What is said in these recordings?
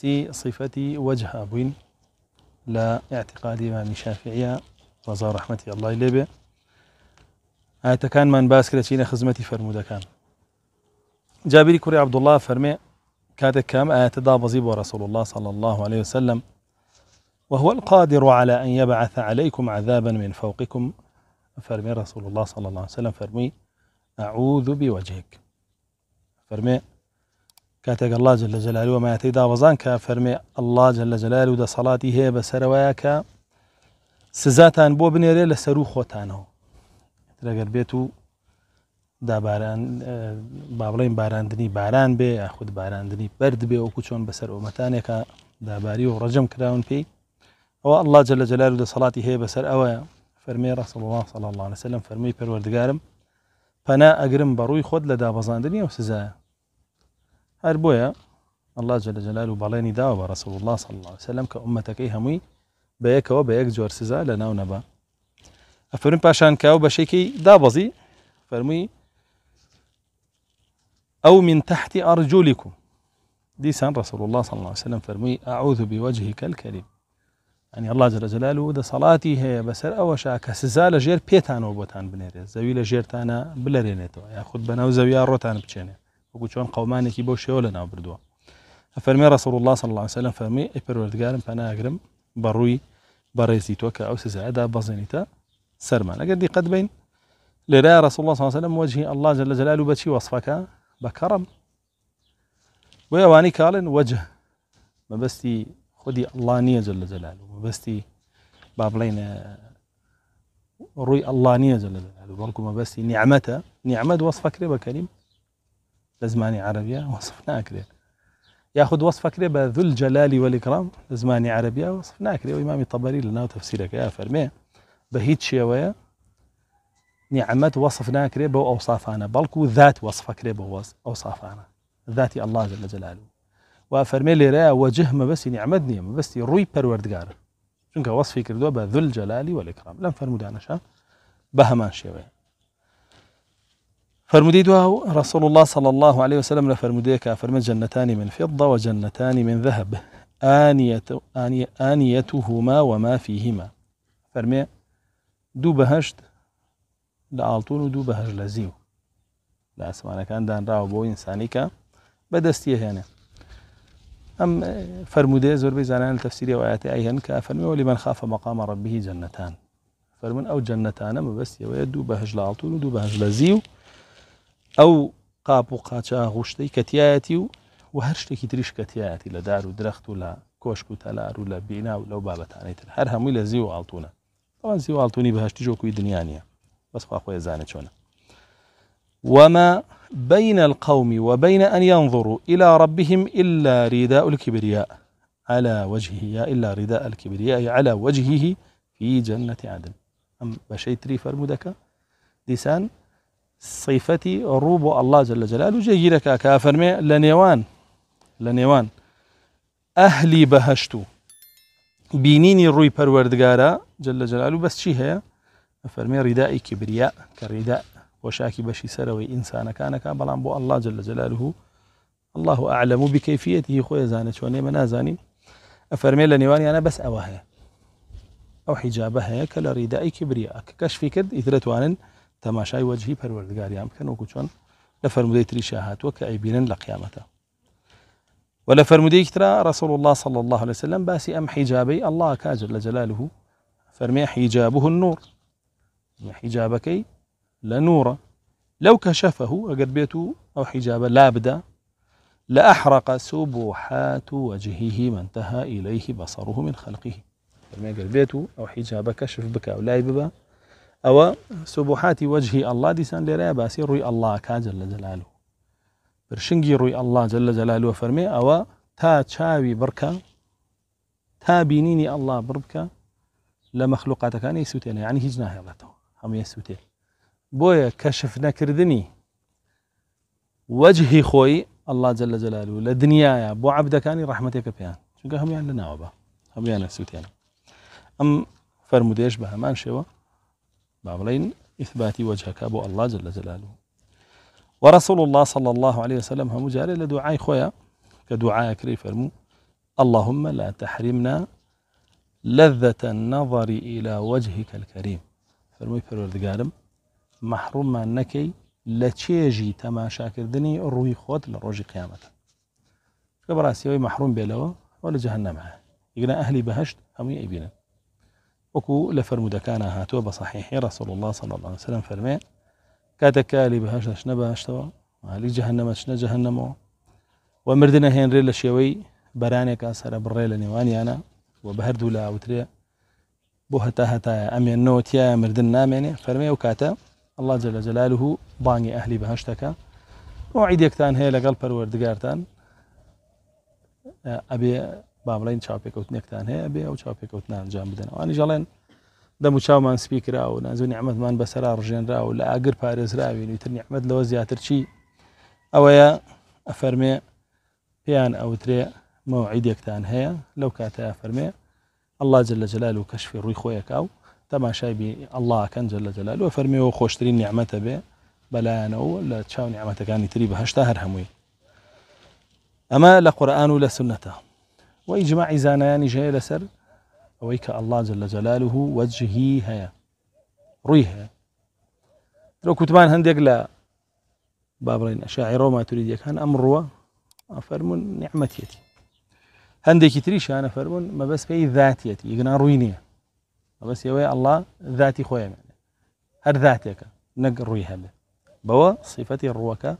في صفة وجه أبوين لا اعتقاد إمام شافعية رضا رحمة الله بي آية كان من باس شين خزمتي فرمودة كان جابري كوري عبد الله فرمي كاتك كام آية بزيب رسول الله صلى الله عليه وسلم وهو القادر على أن يبعث عليكم عذابا من فوقكم فرمي رسول الله صلى الله عليه وسلم فرمي أعوذ بوجهك فرمي کاتێک اللهجل لە جەلال و مایەتی داوەزان کە فەرمێ اللهجل لە جەلال و دەسەڵاتی هەیە بە سەرەوەیە کە سزاتان بۆ بنێرێ لە سەر و خۆتانەوە لەگەر بێت و داباران با بڵین باراندنی باران بێ یاخود باراندنی بەرد بێ وەکو چۆن بەسەر ئۆمەتانێکە داباری و ڕەجم کراون پێی ئەوە الله جل لە جلال و دەسەڵاتی هەیە بەسەر ئەوەیە فەرمی ڕسەڵ الله سەڵ الله لەسەلم فەرمی پەروەردگارم پەنا ئەگرم بەڕووی خۆت لە دابەزاندنی و سزایە هر بويا الله جل جلاله و بەڵێنی رسول الله صلى الله عليه وسلم كأمتك عومەتەکەی إيه هەمووی بيك یەکەوە بە یەک سزا لنا ناو نەبا ئەفرن پاشان کاو بەشێکی دابەزی فرمي أو من تحت أرجلكم دي سان رسول الله صلى الله عليه وسلم فرمي أعوذ بوجهك الكريم يعني الله جل جلاله ده صلاتي هي بسر أو شاك سزا لجير بيتان وبوتان بنيري زوي لجير تانا بلرينيتو ياخد بناو زويا روتان بچينه وەکو چۆن كي بۆ ولا لە ناو فرمي رسول الله صلى الله وسلم فرمي ئەی قالم فانا اقرم بروي بريزي توكا او سزعدا بەزێنیتە سرمان ئەگەر قد بين لرا رسول الله صلى الله وسلم وجه الله جل جلاله بشي وصفك بكرم ويواني ئەوانی وجه وجه بستي خدي الله نية جل جلاله ما بستي بابلين روي الله نية جل جلاله ما بستي نعمته نعمت وصفك ربا كريم لزماني عربية وصفنا وەصف ياخذ یاخود وەصفەکرێ بە الجلال والإكرام لزماني عربية وصفنا عربیا وەصف الطبري لنا وتفسيرك يا فرمي بهيت شيوية نعمت فەرمێ بە هیچ شێوەیە نیعممەد وەصف ناکرێ بەو ئەوسافانە بەڵکو ذات وەصفەکرێ بە وەز ئەوسافانە ذاتی ئەلله لە جەلالو وا فەرمێ لێرەیە وەجه مەبەستی نیعممەد نییە مەبەستی ڕووی پەروەردگارە چونکە وەصفی کردووە بە ذل جەلالی وەلیکرام لەم فەرمودانەشە بە هەمان فرمودي دواو رسول الله صلى الله عليه وسلم لفرموديك فرمت جنتان من فضة وجنتان من ذهب آنية آنيتهما وما فيهما فرمي دو بهشت لعالطون ودو بهج لزيو لا سمعنا كان دان راو بو إنسانيك بدستيه يعني أم فرمودي زور بيزانان التفسيري وآيات أيهن كأفرمي ولمن خاف مقام ربه جنتان فرمن أو جنتان مبستيه ويدو بهج لعالطون ودو بهج لزيو او قابو و قاچا هوشتەی کەتیایەتی و و هەر شتێکی دریش کەتیایەتی لە دار و درەخت و لە کۆشک و تەلار و طبعا زيو و لەو بابەتانیتر هەر هەمووی لە زی و ئاڵتونە وما بين القوم وبين أن ينظروا إلى ربهم إلا رداء الكبرياء على وجهه إلا رداء الكبرياء على وجهه في جنة عدن أم بشيتري فرمودك ديسان صفتي روب الله جل جلاله جيلك كافر جێگیرەکە لنيوان لنيوان اهلي بهشتو بينيني نێوان ئەهلی جل جلاله بس و بەس چی هەیە فەرمێ ڕیدایی کبریا کە ڕیدا وەشاکی بەشی سەرەوەی ئینسانەکانەکە بەڵام جل جلاله الله أعلم بكيفيته خويا زانت شوني منا زاني أفرمي لنيواني أنا بس اواهي أو حجابها كلا رداء كبرياء كشفي كد وانن تماشای وجهی پەروەردگاریان بکەن وەکو چۆن لە فەرمودەی تریشا هاتووە کە ئەیبینن لە قیامەتە ولا فرمودي رسول الله صلى الله عليه وسلم باسي أم حجابي الله کاجر لجلاله فرمي حجابه النور حجابك لنورا لو كشفه اگر بیتو أو حجاب لابدا لأحرق سبحات وجهه ما انتهى إليه بصره من خلقه فرمي قلبيته أو حجابك كشف بك أو لايببا أو سبحات وجه الله دیسان لێرەیە باسی ڕووی ئەللا کاجل لە جەلال و برشنگی ڕووی ئەللا جل جلاله جەلالوە أو تا چاوی بركا تا بینینی ئەللا بڕبکە لە مەخلوقاتەکانی سووتێنە ینی يعني هیچ ناهێڵێتەوە هەموویە سووتێ بۆیە کەشف نەکردنی وەجهی خوي الله جل جلاله لدنيا لە جەلال و لە دنیاە بۆ عبدەکانی هم يعني لنا وبا هم يعني سوتين أم فرمو ديش بها ما نشوه بابلين إثبات وجهك أبو الله جل جلاله ورسول الله صلى الله عليه وسلم هم جاري لدعاء خويا كدعاء كريف اللهم لا تحرمنا لذة النظر إلى وجهك الكريم فرمي قارم محروم ما نكي تما شاكر دني روي خود لروجي قيامته كبراسي محروم بلوا ولا جهنم يقنا أهلي بهشت هم يبينا وكو لە فرەرمودەکانە هاتوا بصحيح رسول الله صلى الله عليه وسلم فرمي كاتك لي بهاش مالی جەهنەمەش نەجەهنەمەوە و مردنە هێنرێ لە شێوەی بەرانێکا سرە بڕێ لە نێوانیانە و بە هەردوو لە ئاوترێ بۆ هەتا هتا ئەمێنەوە تایە مردن نامێنێ فەرمێ و کاتە الله جل جلاله و بانگی ئەهلی وعيدك ڕۆعیدێکتان هي لقلب پەروەردگارتان ابي با بڵین چاپێککەوتنێکتان هەیە بێ ئەو چاپێککەوتنا ئەنجام بدەن ئەوانی ژەڵێن دەم و چاومان سپیکرا و نازوو نیحمەدمان بەسەرا ڕژێنرا و لە ئاگر پارێزراوین وتر نیحمەد لەوە زیاتر چی ئەوەیە ئەفەرمێ پێیان ئەوترێ مەوعیدێکتان هەیە لەو کاتەیە فەرمێ الله جل لە جلال و کەشفی ڕووی خۆیەکە و تەماشایبی ئەلهکەن جل لە جلال و فەرمیەوە خۆشترین نیعممەتە بێ بەلایەنەوە لە چاو نیعممەتەکانی تری بەهشتا هەر هەمووی ئەمە لە قورآان و لە سنتە وإجماع زانياني جاي لسر أويك الله جل جلاله وجهي هيا رويها لو كتبان هندق لا بابرين أشاعر وما تريد كان أمر روى أفرمون نعمتي هندك تريش أنا فرمون ما بس في ذاتي يقنا روينية ما بس يا وي الله ذاتي خويا يعني هر ذاتك نق رويها به بوا صفتي الروكة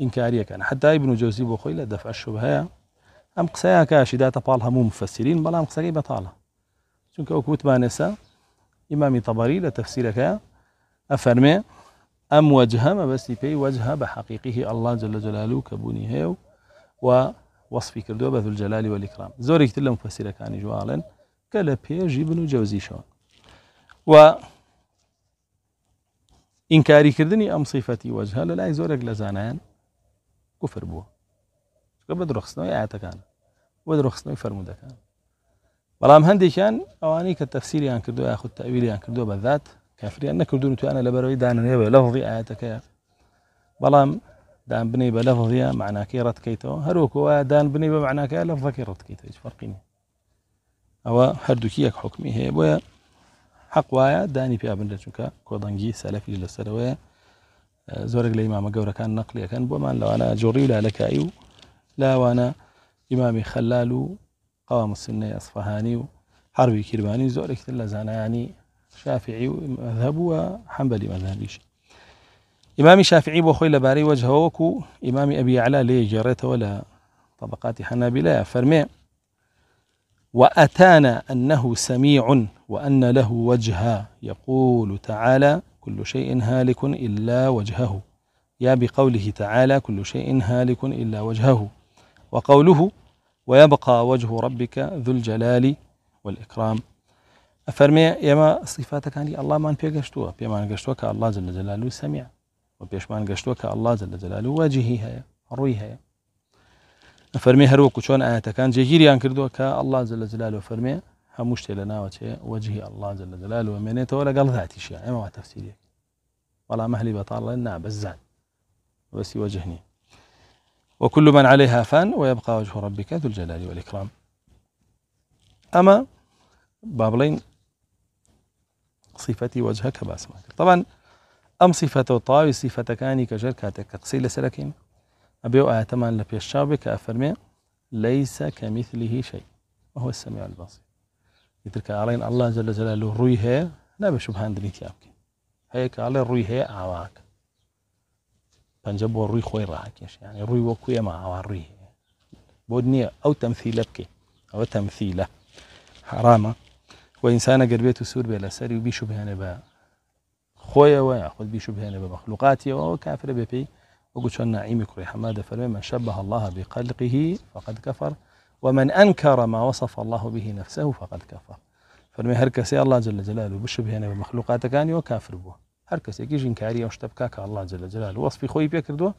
إنكارية كان حتى ابن جوزي بوخيلة دفع الشبهة ام قصايا كاش اذا تبالها مو مفسرين بلا ام قصايا بطاله چونك او كوت بانسا امام طبري لتفسيرك افرمي ام وجهه ما بس بي وجهه بحقيقه الله جل جلاله كبني هيو ووصفي كردو بذو الجلال والاكرام زوري كتلا مفسر كان جوالا كلا بيجي بن جوزي شو و انكاري كردني ام صفتي وجهه لا زورك لزانان كفر بوه چکە بە درخستنەوەی ئاەتەکانە بۆ درخستنەوەی فەرمودەکان بەڵام هەندێکیان ئەوانەی کە تەفسیریان يعني کردو یاخود تەویلیان يعني کردو بەذات کافریان نەکردو توانە لەبەرەوەی دانێوێ لەڵی ئاەتەکەیە بەڵام دان بنی بە لەفظە معناکەی ڕەتکەیتەوە هەروکوە دان بنی بە معناکە لە فەکی ڕەتکەیتەوە هیچ فەرقینی ئەوە هەردووکی یەک حکمی هەیە بۆیە حەق وایە دانی پیا بنرە چونکە کۆدەنگی سەلەفی لەسەرەوەە آه، زۆرێک لە ئمامە گەورەکان نەقلیەکەن بۆمان لو جۆڕی و لالەکایی و لا وانا امامي خلال قوام السنه اصفهاني حربي كرماني زورك تلا لە يعني شافعي مذهب وحنبلي مذهبيش امامي ئیمامی شافعی بۆ خۆی لەبارەی وەجهەوەکو و ئیمامی ئەبی علا لێ گێڕێتەوە لە طبقاتی حەنابیلەیە وأتانا أنه سميع وأن له وجها يقول تعالى كل شيء هالك إلا وجهه يا بقوله تعالى كل شيء هالك إلا وجهه وقوله ويبقى وجه ربك ذو الجلال والإكرام أفرمي يما صفاتك يعني الله ما من بيقشتوها بيمان قشتوك الله جل جلاله سميع ما قشتوك الله جل جلاله واجهيها رويها أفرمي هروك وشون آياتا كان جيجيري عن كردوها الله جل جلاله فرمي همشتي لنا وجه الله جل جلاله ومنيته ولا قال ذاتي شيء ما تفسيري ولا مهلي بطال لنا بزان بس يوجهني وكل من عليها فان ويبقى وجه ربك ذو الجلال والإكرام أما بابلين صفتي وجهك باسمك طبعا أم صفة طاوي صفة كاني كجر كاتك تقصيل سلكين أبيو آية لبي الشعب كأفرمي ليس كمثله شيء وهو السميع البصير يترك علينا الله جل جلاله رويه لا بشبهان دنيتي أبكي هيك على رويه أعواك پەنجە بۆ ڕووی خۆی ڕاکێشیانی ڕووی وەکو ئێمە ئاواڕووی هەیە بود نییە او تمثیل بکەین او تمثیل حرامه و انسان گەربێت و سوور بێ لەسەری و بیش و بهێنێ بە خۆیەوە یاخود بیش و بهێنێ بە مەخلوقاتیەوە کافرە بێ پێی و چۆن نعیم کری حماده فەرمێ من شبه الله بقلقه فقد كفر ومن أنكر ما وصف الله به نفسه فقد كفر فەرمی هەر کەسی الله جل جلاله بشبهێنێ بە مەخلوقاتەکانی وە کافر بووە کس کەسێکی جن کاری شتە که که الله جل جلال خوی خۆی پێکردووە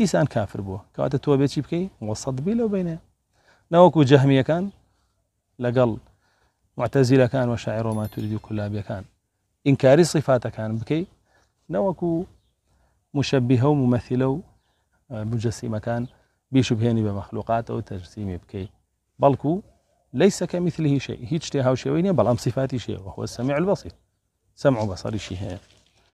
ئیسان کافر بووە کەواتە تۆ بێکی بکەی وەسەد بی لەو بینه نوکو جەهمیەکان لەگەڵ لقل معتزیل شاعێڕۆماتوردی و کولابیەکان ئینکاری سیفاتەکان صفات نەوەکو بکی نوکو مشبه و مجەسیمەکان بیش به مخلوقات و تەرسیمی بکی بلکو ليس كمثله شيء هيج بل ام صفاتي شيء وهو السميع البصير سمع بصري شيء